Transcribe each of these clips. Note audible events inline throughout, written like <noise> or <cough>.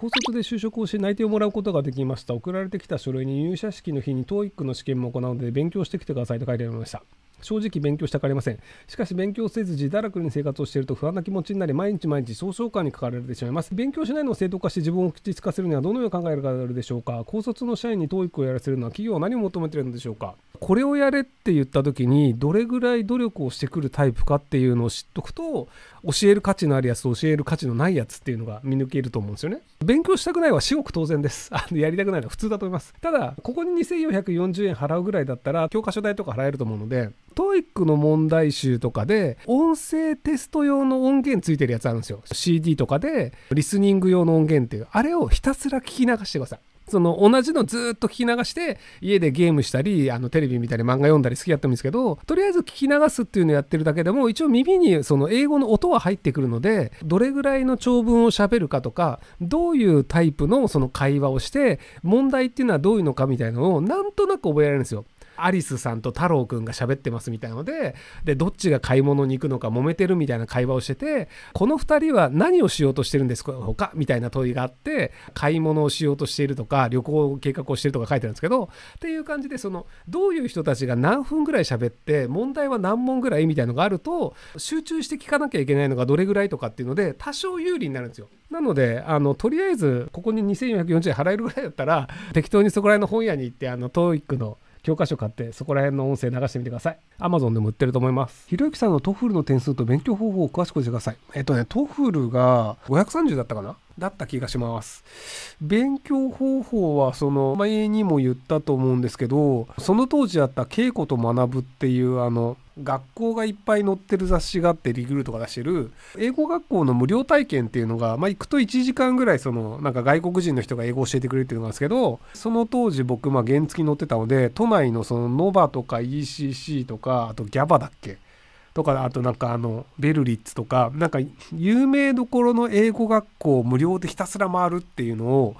高卒で就職をし内定をもらうことができました送られてきた書類に入社式の日に TOEIC の試験も行うので勉強してきてくださいと書いてありました正直勉強したくありませんしかし勉強せず自堕落に生活をしていると不安な気持ちになり毎日毎日総称感に書かれてしまいます勉強しないのを正当化して自分を口つかせるにはどのように考えるがあるでしょうか高卒の社員に TOEIC をやらせるのは企業は何を求めているのでしょうかこれをやれって言った時にどれぐらい努力をしてくるタイプかっていうのを知っとくと教える価値のあるやつと教える価値のないやつっていうのが見抜けると思うんですよね勉強したくないは至極当然です <laughs> やりたくないのは普通だと思いますただここに2440円払うぐらいだったら教科書代とか払えると思うので TOEIC の問題集とかで音声テスト用の音源ついてるやつあるんですよ CD とかでリスニング用の音源っていうあれをひたすら聞き流してくださいその同じのずっと聞き流して家でゲームしたりあのテレビ見たり漫画読んだり好きやったんですけどとりあえず聞き流すっていうのをやってるだけでも一応耳にその英語の音は入ってくるのでどれぐらいの長文をしゃべるかとかどういうタイプのその会話をして問題っていうのはどういうのかみたいなのをなんとなく覚えられるんですよ。アリスさんと太郎くんが喋ってますみたいのででどっちが買い物に行くのか揉めてるみたいな会話をしててこの2人は何をしようとしてるんですかみたいな問いがあって買い物をしようとしているとか旅行計画をしてるとか書いてるんですけどっていう感じでそのどういう人たちが何分ぐらい喋って問題は何問ぐらいみたいのがあると集中して聞かなきゃいけないのがどれぐらいとかっていうので多少有利になるんですよ。なのであのとりあえずここに2440円払えるぐらいだったら適当にそこら辺の本屋に行ってあの TOEIC の教科書買ってそこら辺の音声流してみてください。Amazon でも売ってると思います。ひろゆきさんのトフルの点数と勉強方法を詳しく教えてください。えっとね、トフルが530だったかなだった気がします。勉強方法は、その、前にも言ったと思うんですけど、その当時あった稽古と学ぶっていう、あの、学校がいっぱい載ってる雑誌があってリクルートが出してる英語学校の無料体験っていうのが、まあ、行くと1時間ぐらいそのなんか外国人の人が英語を教えてくれるっていうのがあるんですけどその当時僕、まあ、原付に乗ってたので都内のそのノバとか ECC とかあとギャバだっけとかあとなんかあのベルリッツとかなんか有名どころの英語学校無料でひたすら回るっていうのを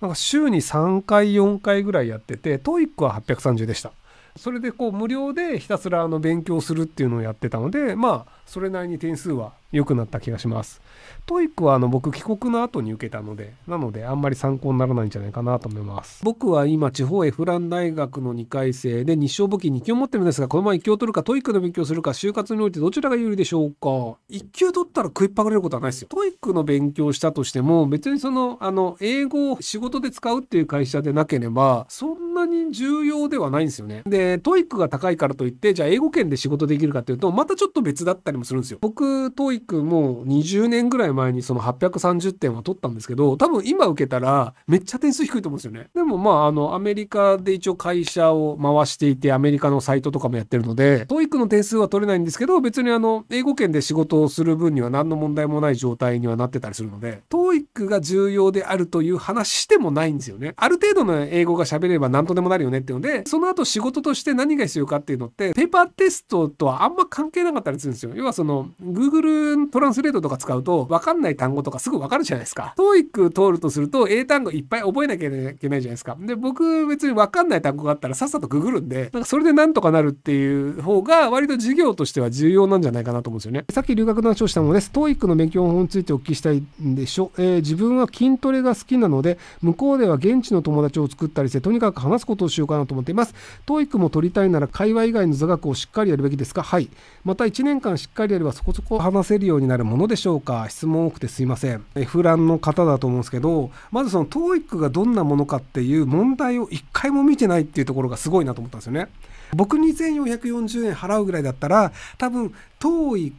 なんか週に3回4回ぐらいやっててトイックは830でした。それでこう無料でひたすらあの勉強するっていうのをやってたので、まあ、それなりに点数は良くなった気がします。トイックはあの僕帰国の後に受けたので、なのであんまり参考にならないんじゃないかなと思います。僕は今地方エフラン大学の2回生で日照簿記2級を持ってるんですが、このまま1級を取るかトイックの勉強するか就活においてどちらが有利でしょうか ?1 級取ったら食いっぱぐれることはないですよ。トイックの勉強したとしても別にそのあの英語を仕事で使うっていう会社でなければ、そんなに重要ではないんですよね。で、トイックが高いからといって、じゃあ英語圏で仕事できるかっていうと、またちょっと別だったりもするんですよ。僕、トイックも20年ぐらい前にその830点は取ったんですけど、多分今受けたらめっちゃ点数低いと思うんですよね。でもまあ、あの、アメリカで一応会社を回していて、アメリカのサイトとかもやってるので、トイックの点数は取れないんですけど、別にあの、英語圏で仕事をする分には何の問題もない状態にはなってたりするので、トイックが重要であるという話でもないんですよね。ある程度の英語が喋ればなんとでもなるよねっていうのでその後仕事として何が必要かっていうのってペーパーテストとはあんま関係なかったりするんですよ要はその Google トランスレートとか使うと分かんない単語とかすぐ分かるじゃないですか TOEIC 通るとすると英単語いっぱい覚えなきゃいけないじゃないですかで僕別に分かんない単語があったらさっさとググるんでなんかそれでなんとかなるっていう方が割と授業としては重要なんじゃないかなと思うんですよねさっき留学の話をしたものです TOEIC の勉強法についてお聞きしたいんでしょ、えー、自分は筋トレが好きなので向こうでは現地の友達を作ったりしてとにかく話ますことをしようかなと思っています。TOEIC も取りたいなら会話以外の座学をしっかりやるべきですかはい。また1年間しっかりやればそこそこ話せるようになるものでしょうか質問多くてすいません。F ランの方だと思うんですけど、まずその TOEIC がどんなものかっていう問題を一回も見てないっていうところがすごいなと思ったんですよね。僕2440円払うぐらいだったら、多分 TOEIC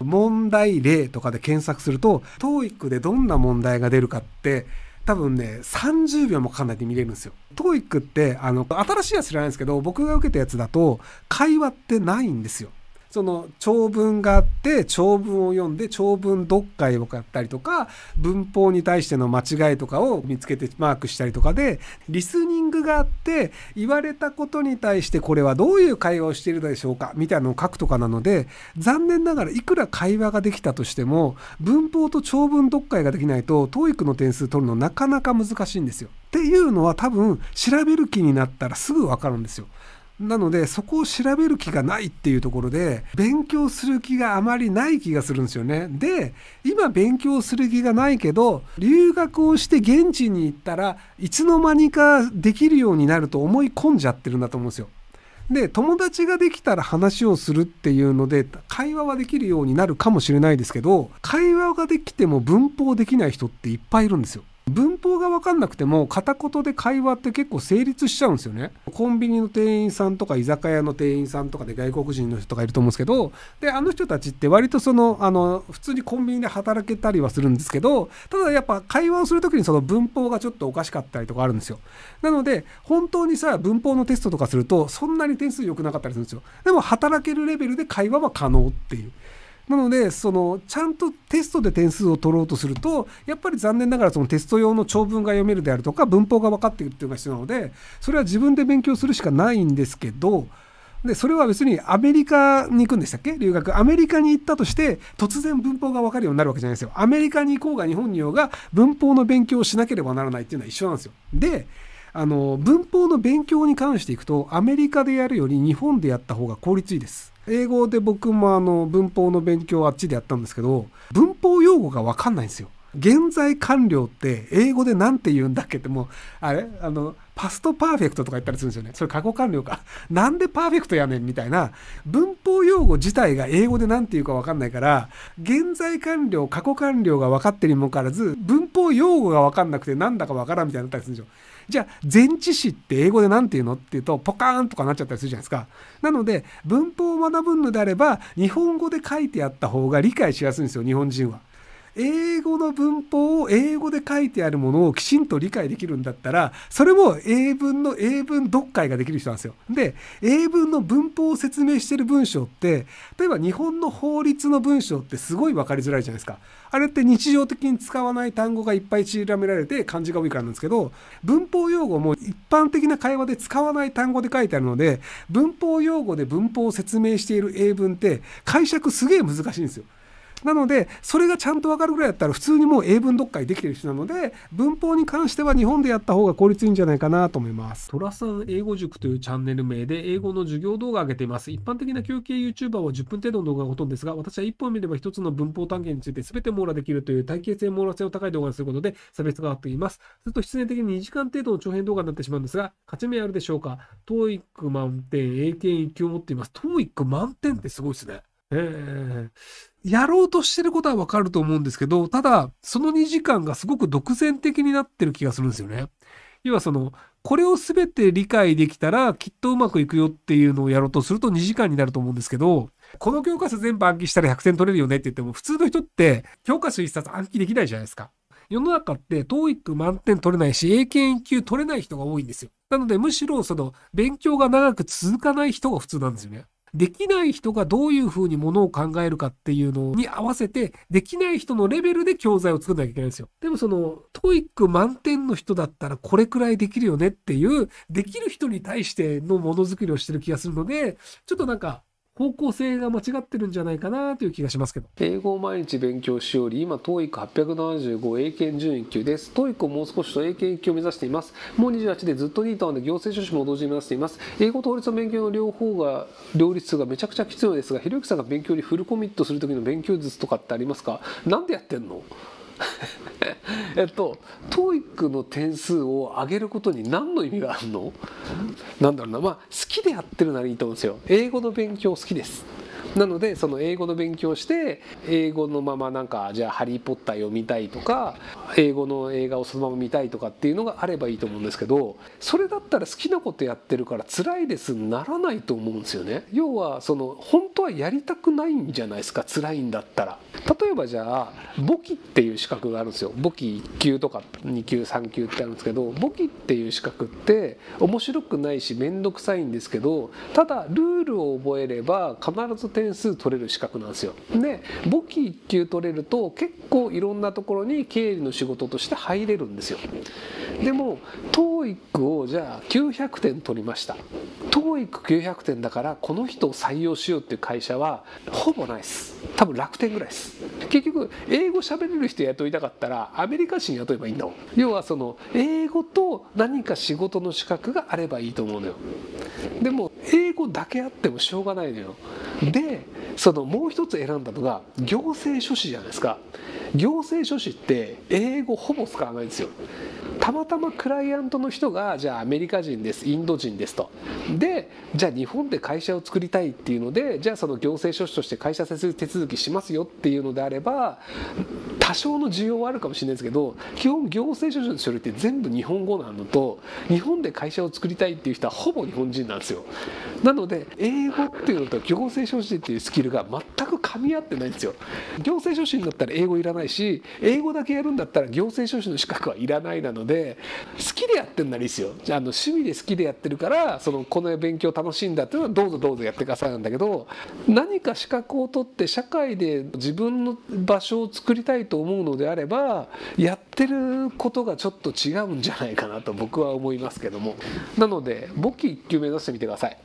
問題例とかで検索すると、TOEIC でどんな問題が出るかって、多分ね30秒もかかんないで見れるんですよ。TOEIC ってあの新しいやつ知らないんですけど僕が受けたやつだと会話ってないんですよ。その長文があって長文を読んで長文読解を買ったりとか文法に対しての間違いとかを見つけてマークしたりとかでリスニングがあって言われたことに対してこれはどういう会話をしているでしょうかみたいなのを書くとかなので残念ながらいくら会話ができたとしても文法と長文読解ができないと TOEIC の点数取るのなかなか難しいんですよ。っていうのは多分調べる気になったらすぐ分かるんですよ。なのでそこを調べる気がないっていうところで勉強する気があまりない気がするんですよね。で今勉強する気がないけど留学をして現地に行ったらいつの間にかできるようになると思い込んじゃってるんだと思うんですよ。で友達ができたら話をするっていうので会話はできるようになるかもしれないですけど会話ができても文法できない人っていっぱいいるんですよ。文法が分かんなくても片言で会話って結構成立しちゃうんですよねコンビニの店員さんとか居酒屋の店員さんとかで外国人の人がいると思うんですけどであの人たちって割とそのあの普通にコンビニで働けたりはするんですけどただやっぱ会話をする時にその文法がちょっとおかしかったりとかあるんですよなので本当にさ文法のテストとかするとそんなに点数良くなかったりするんですよでも働けるレベルで会話は可能っていうなのでそのちゃんとテストで点数を取ろうとするとやっぱり残念ながらそのテスト用の長文が読めるであるとか文法が分かっているっていうのが必要なのでそれは自分で勉強するしかないんですけどでそれは別にアメリカに行くんでしたっけ留学アメリカに行ったとして突然文法が分かるようになるわけじゃないですよアメリカに行こうが日本にいようが文法の勉強をしなければならないっていうのは一緒なんですよであの文法の勉強に関していくとアメリカでやるより日本でやった方が効率いいです英語で僕もあの文法の勉強はあっちでやったんですけど文法用語が分かんないんですよ現在完了って英語で何て言うんだっけってもうあれあのパストパーフェクトとか言ったりするんですよね。それ過去完了か。<laughs> なんでパーフェクトやねんみたいな、文法用語自体が英語で何て言うかわかんないから、現在完了、過去完了が分かってにもかかわらず、文法用語がわかんなくてなんだかわからんみたいになったりするんですよ。じゃあ、前置詞って英語で何て言うのって言うと、ポカーンとかなっちゃったりするじゃないですか。なので、文法を学ぶのであれば、日本語で書いてあった方が理解しやすいんですよ、日本人は。英語の文法を英語で書いてあるものをきちんと理解できるんだったらそれも英文の英文読解ができる人なんですよ。で英文の文法を説明してる文章って例えば日本の法律の文章ってすごい分かりづらいじゃないですか。あれって日常的に使わない単語がいっぱい散りばめられて漢字が多いからなんですけど文法用語も一般的な会話で使わない単語で書いてあるので文法用語で文法を説明している英文って解釈すげえ難しいんですよ。なのでそれがちゃんと分かるぐらいだったら普通にもう英文読解できてる人なので文法に関しては日本でやった方が効率いいんじゃないかなと思います。トラさん英語塾というチャンネル名で英語の授業動画を上げています。一般的な休憩 YouTuber は10分程度の動画がほとんどですが私は1本見れば1つの文法単元について全て網羅できるという体系性網羅性の高い動画にすることで差別があっています。すると必然的に2時間程度の長編動画になってしまうんですが勝ち目あるでしょうか ?TOEIC 満点英検1級を持っています。TOEIC 満点ってすごいですね。えーやろうとしてることはわかると思うんですけど、ただ、その2時間がすごく独善的になってる気がするんですよね。要はその、これを全て理解できたらきっとうまくいくよっていうのをやろうとすると2時間になると思うんですけど、この教科書全部暗記したら100点取れるよねって言っても、普通の人って教科書1冊暗記できないじゃないですか。世の中って TOEIC 満点取れないし、英検1級取れない人が多いんですよ。なので、むしろその勉強が長く続かない人が普通なんですよね。できない人がどういうふうにものを考えるかっていうのに合わせて、できない人のレベルで教材を作んなきゃいけないんですよ。でもその、トイック満点の人だったらこれくらいできるよねっていう、できる人に対してのものづくりをしてる気がするので、ちょっとなんか、方向性が間違ってるんじゃないかなという気がしますけど英語を毎日勉強しより今 TOEIC875 英検準1級です TOEIC をもう少しと英検1級を目指していますもう28でずっとニータので行政書士も同時に目指しています英語と法律の勉強の両方が両立がめちゃくちゃきついのですがひろゆきさんが勉強にフルコミットする時の勉強術とかってありますか何でやってんの <laughs> えっとト o e i c の点数を上げることに何の意味があるのなんだろうなまあ好きでやってるならいいと思うんですよ英語の勉強好きですなのでその英語の勉強して英語のままなんかじゃあ「ハリー・ポッター」読みたいとか英語の映画をそのまま見たいとかっていうのがあればいいと思うんですけどそれだったら好きなことやってるから辛いですならないと思うんですよね。要はその本当はやりたくないんじゃないですか辛いんだったら。例えばじゃあ簿記っていう資格があるんですよ簿記1級とか2級3級ってあるんですけど簿記っていう資格って面白くないし面倒くさいんですけどただルールを覚えれば必ず点点数取れる資格なんですよ。で簿記1級取れると結構いろんなところに経理の仕事として入れるんですよ。でも TOEIC をじゃあ900点取りました TOEIC900 点だからこの人を採用しようっていう会社はほぼないです多分楽天ぐらいです結局英語喋れる人雇いたかったらアメリカ人雇えばいいんだもん要はその英語と何か仕事の資格があればいいと思うのよでも英語だけあってもしょうがないのよでそのもう一つ選んだのが行政書士じゃないですか行政書士って英語ほぼ使わないんですよたまたまクライアントの人がじゃあアメリカ人ですインド人ですとでじゃあ日本で会社を作りたいっていうのでじゃあその行政書士として会社設立手続きしますよっていうのであれば多少の需要はあるかもしれないですけど基本行政書士の書類って全部日本語なのと日本で会社を作りたいっていう人はほぼ日本人なんですよなので英語っていうのと行政書士っていうスキルが全く噛み合ってないんですよ行政書士になったら英語いらないし英語だけやるんだったら行政書士の資格はいらないなので好きでやってるならいいですよあの趣味で好きでやってるからそのこの勉強楽しいんだっていうのはどうぞどうぞやってくださいなんだけど何か資格を取って社会で自分の場所を作りたいとと思うのであればやってることがちょっと違うんじゃないかなと僕は思いますけどもなので簿記1級目指してみてください。